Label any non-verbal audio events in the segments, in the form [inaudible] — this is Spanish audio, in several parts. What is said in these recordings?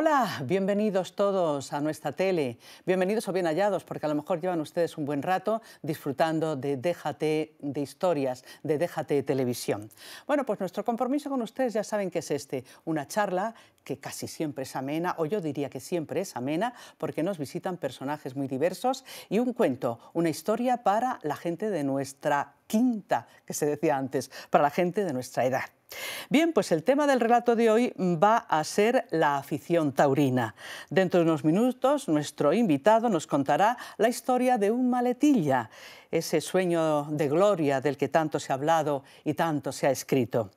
Hola, bienvenidos todos a nuestra tele. Bienvenidos o bien hallados, porque a lo mejor llevan ustedes un buen rato disfrutando de Déjate de historias, de Déjate de televisión. Bueno, pues nuestro compromiso con ustedes ya saben que es este, una charla que casi siempre es amena, o yo diría que siempre es amena, porque nos visitan personajes muy diversos y un cuento, una historia para la gente de nuestra quinta que se decía antes, para la gente de nuestra edad. Bien, pues el tema del relato de hoy va a ser la afición taurina. Dentro de unos minutos, nuestro invitado nos contará la historia de un maletilla ese sueño de gloria del que tanto se ha hablado y tanto se ha escrito.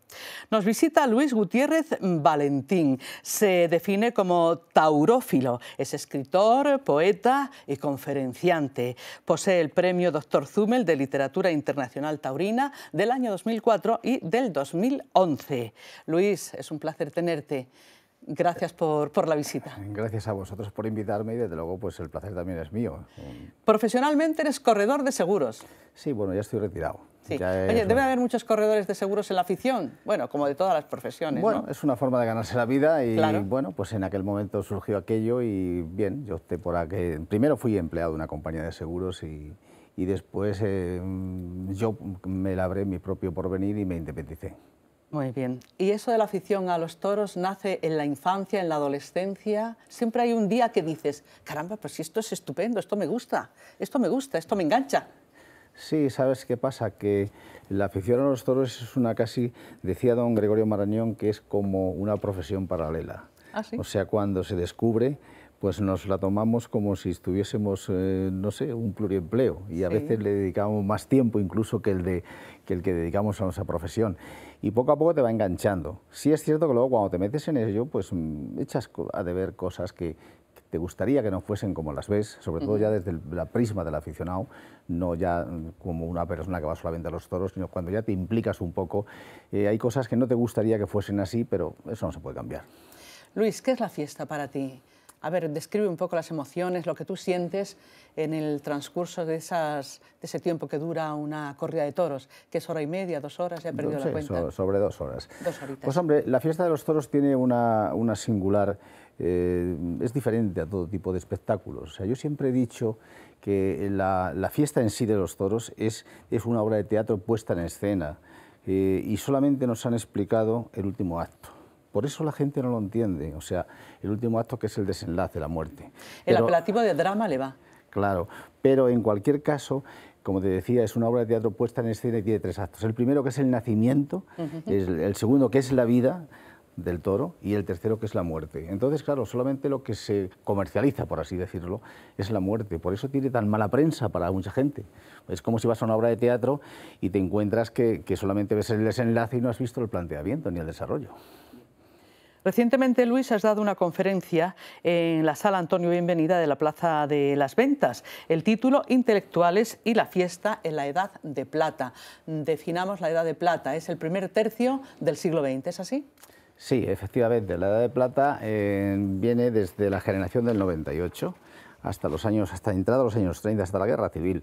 Nos visita Luis Gutiérrez Valentín. Se define como taurófilo. Es escritor, poeta y conferenciante. Posee el premio Doctor Zumel de Literatura Internacional Taurina del año 2004 y del 2011. Luis, es un placer tenerte. Gracias por, la visita. Gracias a vosotros por invitarme y desde luego pues el placer también es mío. Profesionalmente eres corredor de seguros. Sí, bueno, ya estoy retirado. Oye, debe haber muchos corredores de seguros en la afición, bueno, como de todas las profesiones. Bueno, es una forma de ganarse la vida y bueno, pues en aquel momento surgió aquello y bien, yo opté por aquel... Primero fui empleado de una compañía de seguros y, y después eh, yo me labré mi propio porvenir y me independicé. Muy bien. ¿Y eso de la afición a los toros nace en la infancia, en la adolescencia? Siempre hay un día que dices, caramba, pues esto es estupendo, esto me gusta, esto me gusta, esto me engancha. Sí, ¿sabes qué pasa? Que la afición a los toros es una casi, decía don Gregorio Marañón, que es como una profesión paralela. ¿Ah, O sea, cuando se descubre, pues nos la tomamos como si estuviésemos, eh, no sé, un pluriempleo y a veces le dedicamos más tiempo incluso que el, de, que el que dedicamos a nuestra profesión. Y poco a poco te va enganchando. Sí es cierto que luego cuando te metes en ello, pues mm, echas a deber cosas que, te gustaría que no fuesen como las ves, sobre todo ya desde la prisma del aficionado, no ya como una persona que va solamente a los toros, sino cuando ya te implicas un poco, eh, hay cosas que no te gustaría que fuesen así, pero eso no se puede cambiar. Luis, ¿qué es la fiesta para ti? A ver, describe un poco las emociones, lo que tú sientes en el transcurso de, ese tiempo que dura una corrida de toros, que es hora y media, dos horas, ya he perdido la cuenta. sobre dos horas. Dos Pues hombre, la fiesta de los toros tiene una, singular... Eh, es diferente a todo tipo de espectáculos. O sea, yo siempre he dicho que la, fiesta en sí de los toros es, es una obra de teatro puesta en escena eh, y solamente nos han explicado el último acto. Por eso la gente no lo entiende. O sea, el último acto que es el desenlace, la muerte. El apelativo de drama le va. Claro, pero en cualquier caso, como te decía, es una obra de teatro puesta en escena y tiene tres actos. El primero que es el nacimiento, el segundo que es la vida del toro y el tercero que es la muerte. Entonces, claro, solamente lo que se comercializa, por así decirlo, es la muerte. Por eso tiene tan mala prensa para mucha gente. Es como si vas a una obra de teatro y te encuentras que solamente ves el desenlace y no has visto el planteamiento ni el desarrollo. Recientemente, Luis, has dado una conferencia en la sala Antonio Bienvenida de la Plaza de las Ventas. El título, Intelectuales y la fiesta en la Edad de Plata. Definamos la Edad de Plata, es el primer tercio del siglo XX, ¿es así? Sí, efectivamente, la Edad de Plata eh, viene desde la generación del 98 hasta los años, hasta entrada los años 30, hasta la Guerra Civil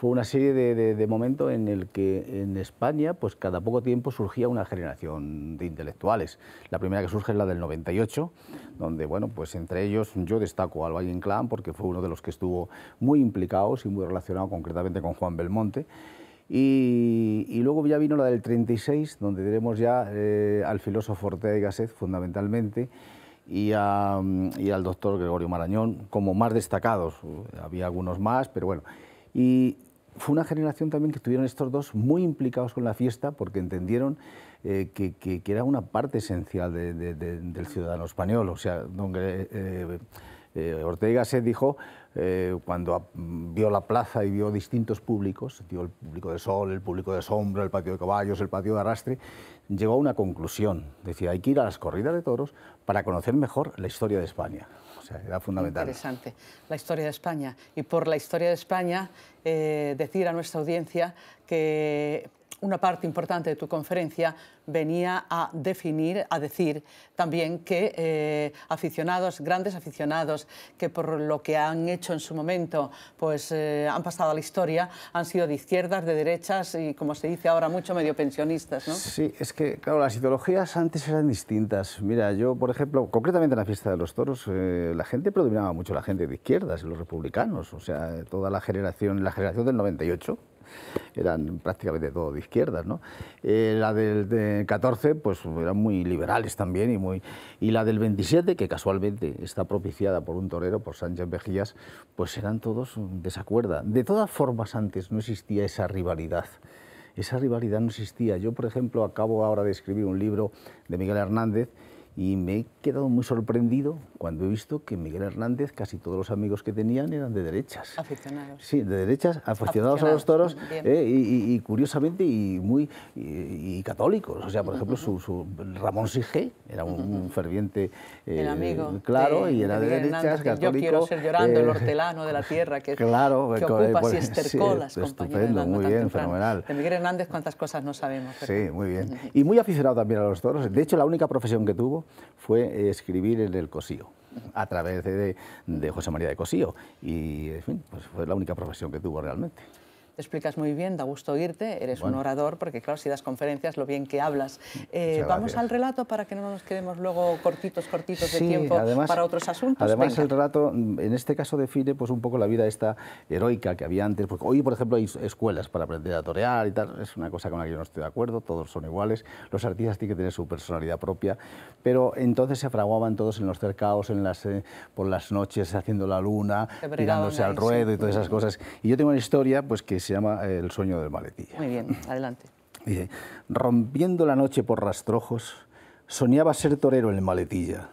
fue una serie de, momentos en el que en España, pues cada poco tiempo surgía una generación de intelectuales. La primera que surge es la del 98, donde, bueno, pues entre ellos yo destaco al Valle Inclán porque fue uno de los que estuvo muy implicados y muy relacionado concretamente con Juan Belmonte. Y, luego ya vino la del 36, donde tenemos ya eh, al filósofo Ortega y Gasset, fundamentalmente, y, y, al doctor Gregorio Marañón como más destacados. Había algunos más, pero bueno. Y fue una generación también que estuvieron estos dos muy implicados con la fiesta porque entendieron eh, que, era una parte esencial del ciudadano español. O sea, don, eh, eh, Ortega se dijo, cuando vio la plaza y vio distintos públicos, vio el público de sol, el público de sombra, el patio de caballos, el patio de arrastre, llegó a una conclusión. Decía, hay que ir a las corridas de toros para conocer mejor la historia de España era fundamental. Interesante, la historia de España. Y por la historia de España, eh, decir a nuestra audiencia que una parte importante de tu conferencia venía a definir, a decir también que eh, aficionados, grandes aficionados, que por lo que han hecho en su momento, pues eh, han pasado a la historia, han sido de izquierdas, de derechas y, como se dice ahora mucho, medio pensionistas, ¿no? Sí, es que, claro, las ideologías antes eran distintas. Mira, yo, por ejemplo, concretamente en la fiesta de los toros, eh, la gente predominaba mucho la gente de izquierdas, los republicanos, o sea, toda la generación, la generación del 98 eran prácticamente todos de izquierdas. ¿no? Eh, la del de 14, pues eran muy liberales también y, muy, y la del 27, que casualmente está propiciada por un torero, por Sánchez Mejías, pues eran todos desacuerda. De todas formas, antes no existía esa rivalidad esa rivalidad no existía. Yo, por ejemplo, acabo ahora de escribir un libro de Miguel Hernández y me he quedado muy sorprendido cuando he visto que Miguel Hernández, casi todos los amigos que tenían eran de derechas. Aficionados. Sí, de derechas, aficionados, a los toros eh, y, curiosamente y muy y, católicos. O sea, por ejemplo, su, Ramón Sige era un, ferviente eh, el amigo claro y era de, derechas, Yo quiero ser eh, llorando el hortelano de la tierra que, [laughs] claro, que pues, ocupa si pues, estercolas Estupendo, muy bien, fenomenal. De Miguel Hernández cuántas cosas no sabemos. Sí, muy bien. [laughs] Y muy aficionado también a los toros. De hecho, la única profesión que tuvo fue escribir en el Cosío a través de, de, José María de Cosío. Y, en fin, pues fue la única profesión que tuvo realmente explicas muy bien, da gusto oírte, eres un orador, porque claro, si das conferencias, lo bien que hablas. Eh, vamos al relato para que no nos quedemos luego cortitos, cortitos de tiempo además, para otros asuntos. Además, el relato, en este caso, define pues, un poco la vida esta heroica que había antes, porque hoy, por ejemplo, hay escuelas para aprender a torear y tal, es una cosa con la que yo no estoy de acuerdo, todos son iguales, los artistas tienen que tener su personalidad propia, pero entonces se fraguaban todos en los cercados... en las, eh, por las noches haciendo la luna, tirándose al ruedo y todas esas cosas. Y yo tengo una historia pues, que se llama eh, El sueño del maletilla. Muy bien, adelante. [clears throat] rompiendo la noche por rastrojos, soñaba ser torero en el maletilla.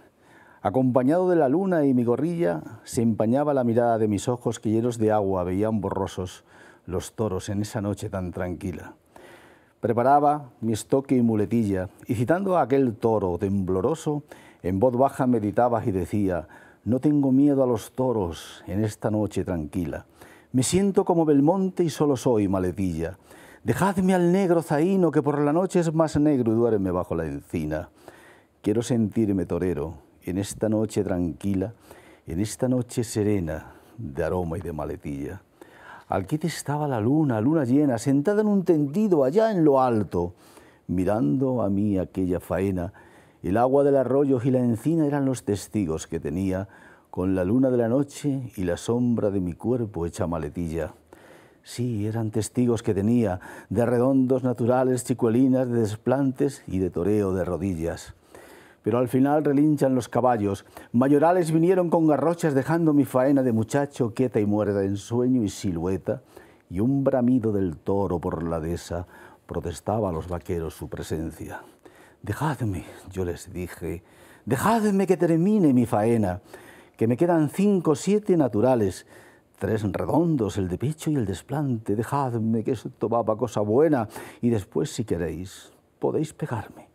Acompañado de la luna y mi gorrilla, se empañaba la mirada de mis ojos que llenos de agua veían borrosos los toros en esa noche tan tranquila. Preparaba mi estoque y muletilla, y citando a aquel toro tembloroso, en voz baja meditaba y decía, no tengo miedo a los toros en esta noche tranquila. Me siento como Belmonte y solo soy maletilla. Dejadme al negro zaino que por la noche es más negro y duerme bajo la encina. Quiero sentirme torero en esta noche tranquila, en esta noche serena de aroma y de maletilla. Al te estaba la luna, luna llena, sentada en un tendido allá en lo alto, mirando a mí aquella faena. El agua del arroyo y la encina eran los testigos que tenía con la luna de la noche y la sombra de mi cuerpo hecha maletilla. Sí, eran testigos que tenía, de redondos naturales, chicuelinas, de desplantes y de toreo de rodillas. Pero al final relinchan los caballos, mayorales vinieron con garrochas dejando mi faena de muchacho quieta y muerta en sueño y silueta, y un bramido del toro por la dehesa protestaba a los vaqueros su presencia. Dejadme, yo les dije, dejadme que termine mi faena que me quedan cinco o siete naturales, tres redondos, el de pecho y el desplante Dejadme que esto para cosa buena y después, si queréis, podéis pegarme.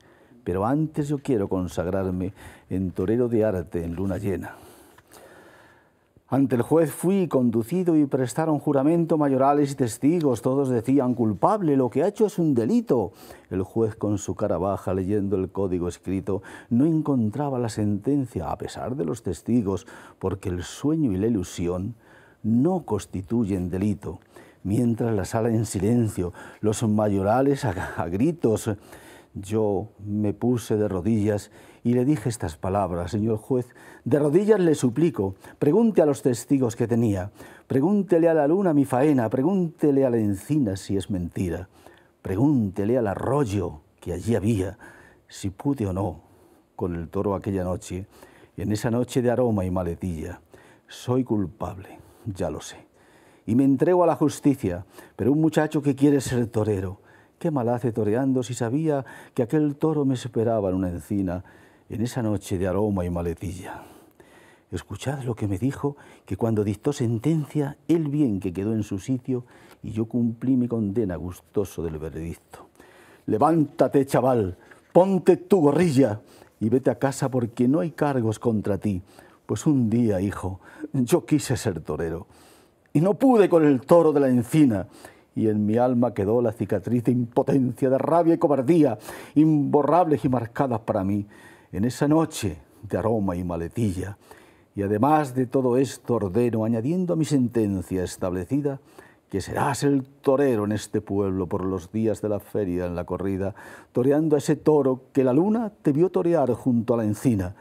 Pero antes yo quiero consagrarme en torero de arte en luna llena. Ante el juez fui conducido y prestaron juramento mayorales y testigos. Todos decían, culpable, lo que ha hecho es un delito. El juez, con su cara baja, leyendo el código escrito, no encontraba la sentencia, a pesar de los testigos, porque el sueño y la ilusión no constituyen delito. Mientras la sala en silencio, los mayorales a, a gritos, yo me puse de rodillas y le dije estas palabras, señor juez, de rodillas le suplico, pregunte a los testigos que tenía, pregúntele a la luna mi faena, pregúntele a la encina si es mentira, pregúntele al arroyo que allí había, si pude o no con el toro aquella noche, en esa noche de aroma y maletilla. Soy culpable, ya lo sé, y me entrego a la justicia, pero un muchacho que quiere ser torero, qué mal hace toreando si sabía que aquel toro me esperaba en una encina, en esa noche de aroma y maletilla. Escuchad lo que me dijo, que cuando dictó sentencia, él bien que quedó en su sitio y yo cumplí mi condena gustoso del veredicto. Levántate, chaval, ponte tu gorrilla y vete a casa porque no hay cargos contra ti. Pues un día, hijo, yo quise ser torero y no pude con el toro de la encina y en mi alma quedó la cicatriz de impotencia, de rabia y cobardía, imborrables y marcadas para mí, en esa noche de aroma y maletilla. Y además de todo esto ordeno, añadiendo a mi sentencia establecida, que serás el torero en este pueblo por los días de la feria en la corrida, toreando a ese toro que la luna te vio torear junto a la encina.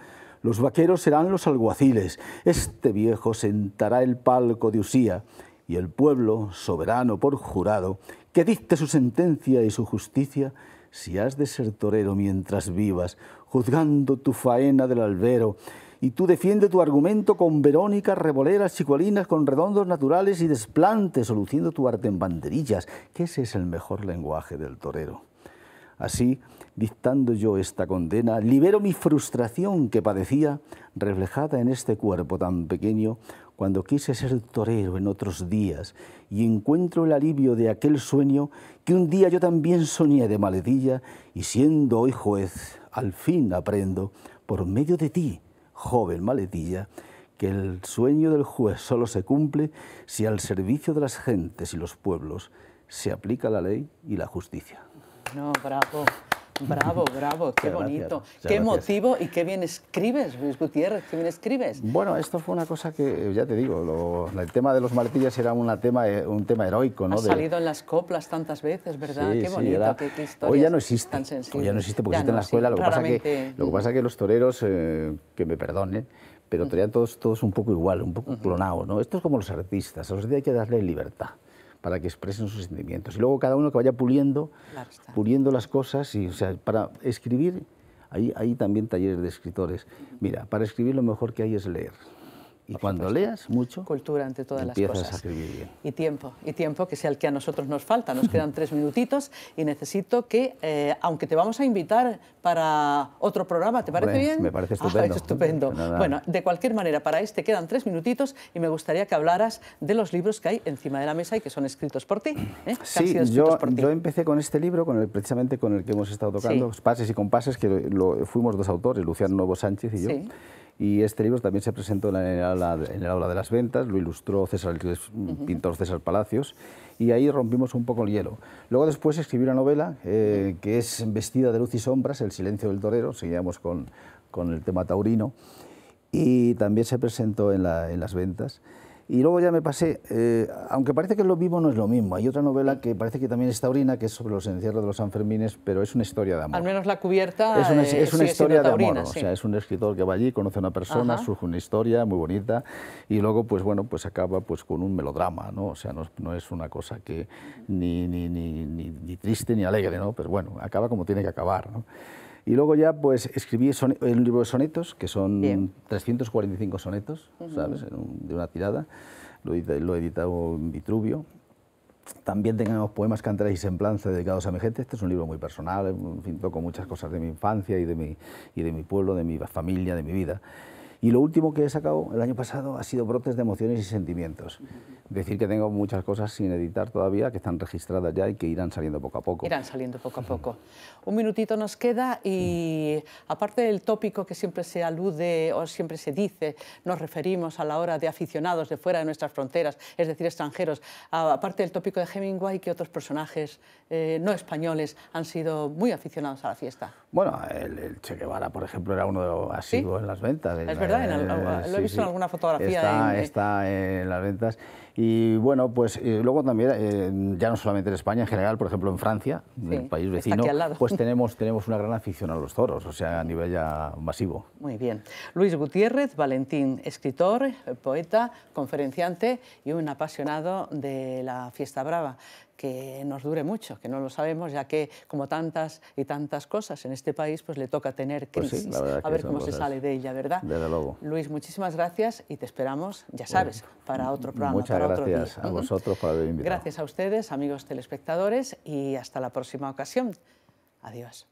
Los vaqueros serán los alguaciles, este viejo sentará el palco de Usía y el pueblo, soberano por jurado, que dicte su sentencia y su justicia, si has de ser torero mientras vivas, juzgando tu faena del albero, y tú defiende tu argumento con verónicas, revoleras, chicolinas, con redondos naturales y desplantes, soluciendo tu arte en banderillas, que ese es el mejor lenguaje del torero. Así, dictando yo esta condena, libero mi frustración que padecía, reflejada en este cuerpo tan pequeño, cuando quise ser torero en otros días y encuentro el alivio de aquel sueño que un día yo también soñé de maledilla y siendo hoy juez, al fin aprendo, por medio de ti, joven maledilla, que el sueño del juez solo se cumple si al servicio de las gentes y los pueblos se aplica la ley y la justicia. No, bravo. Bravo, [laughs] bravo, qué, bonito. qué emotivo y qué bien escribes, Luis Gutiérrez, qué bien escribes. Bueno, esto fue una cosa que, eh, ya te digo, lo, el tema de los martillos era una tema, eh, un tema heroico. ¿no? Ha salido en las coplas tantas veces, ¿verdad? qué bonito, qué, historia. Hoy ya no existe, hoy ya no existe porque ya existe en la escuela. lo, que pasa que, que los toreros, eh, que me perdonen, pero mm. traían todos, todos un poco igual, un poco clonados, ¿no? Esto es como los artistas, a los artistas hay que darle libertad para que expresen sus sentimientos. Y luego cada uno que vaya puliendo, puliendo las cosas. Y, para escribir, ahí hay también talleres de escritores. Mira, para escribir lo mejor que hay es leer. Y cuando leas mucho, cultura ante todas las cosas. Y tiempo, y tiempo que sea el que a nosotros nos falta. Nos quedan [laughs] tres minutitos y necesito que, eh, aunque te vamos a invitar para otro programa, ¿te parece bien? Me parece ah, estupendo. Pues bueno, de cualquier manera, para este quedan tres minutitos y me gustaría que hablaras de los libros que hay encima de la mesa y que son escritos por ti. ¿eh? Sí, yo, yo, empecé con este libro, con el, precisamente con el que hemos estado tocando, Pases y Compases, que fuimos dos autores, Luciano Novo Sánchez y yo. Y este libro también se presentó en el, aula, de las ventas, lo ilustró César, mm, pintor César Palacios, y ahí rompimos un poco el hielo. Luego después escribí una novela eh, que es Vestida de luz y sombras, El silencio del torero, seguíamos con, el tema taurino, y también se presentó en las ventas. Y luego ya me pasé, eh, aunque parece que es lo vivo no es lo mismo. Hay otra novela que parece que también está taurina, que es sobre los encierros de los Sanfermines, pero es una historia de amor. Al menos la cubierta es una, eh, historia de amor. O sea, es un escritor que va allí, conoce a una persona, surge una historia muy bonita y luego, pues bueno, pues acaba pues con un melodrama, ¿no? O sea, no, no es una cosa que ni, ni, triste ni alegre, ¿no? Pero bueno, acaba como tiene que acabar, ¿no? Y luego ya pues escribí el eh, libro de sonetos, que son 345 sonetos, ¿sabes? de una tirada. Lo, he editado en Vitruvio. También tengo poemas, cantares y semplances dedicados a mi gente. Este es un libro muy personal, en fin, toco muchas cosas de mi infancia y de mi, y de mi pueblo, de mi familia, de mi vida. Y lo último que he sacado el año pasado ha sido brotes de emociones y sentimientos. Decir que tengo muchas cosas sin editar todavía, que están registradas ya y que irán saliendo poco a poco. Irán saliendo poco a poco. Un minutito nos queda y aparte del tópico que siempre se alude o siempre se dice, nos referimos a la hora de aficionados de fuera de nuestras fronteras, es decir, extranjeros. Aparte del tópico de Hemingway, que otros personajes eh, no españoles han sido muy aficionados a la fiesta. Bueno, el, Che Guevara, por ejemplo, era uno de los en las ventas. Es verdad, eh, eh, lo he visto en alguna fotografía. Eh, está, en las ventas. Y bueno, pues luego también, ya no solamente en España, en general, por ejemplo, en Francia, el país vecino, pues [laughs] tenemos, tenemos una gran afición a los toros, o sea, a nivel ya masivo. Muy bien. Luis Gutiérrez, Valentín, escritor, poeta, conferenciante y un apasionado de la fiesta brava que nos dure mucho, que no lo sabemos, ya que como tantas y tantas cosas en este país, pues le toca tener pues crisis, a ver cómo se sale de ella, ¿verdad? Desde luego. Luis, muchísimas gracias y te esperamos, ya pues sabes, para otro programa, muchas para otro día. gracias a vosotros por haber invitado. Gracias a ustedes, amigos telespectadores, y hasta la próxima ocasión. Adiós.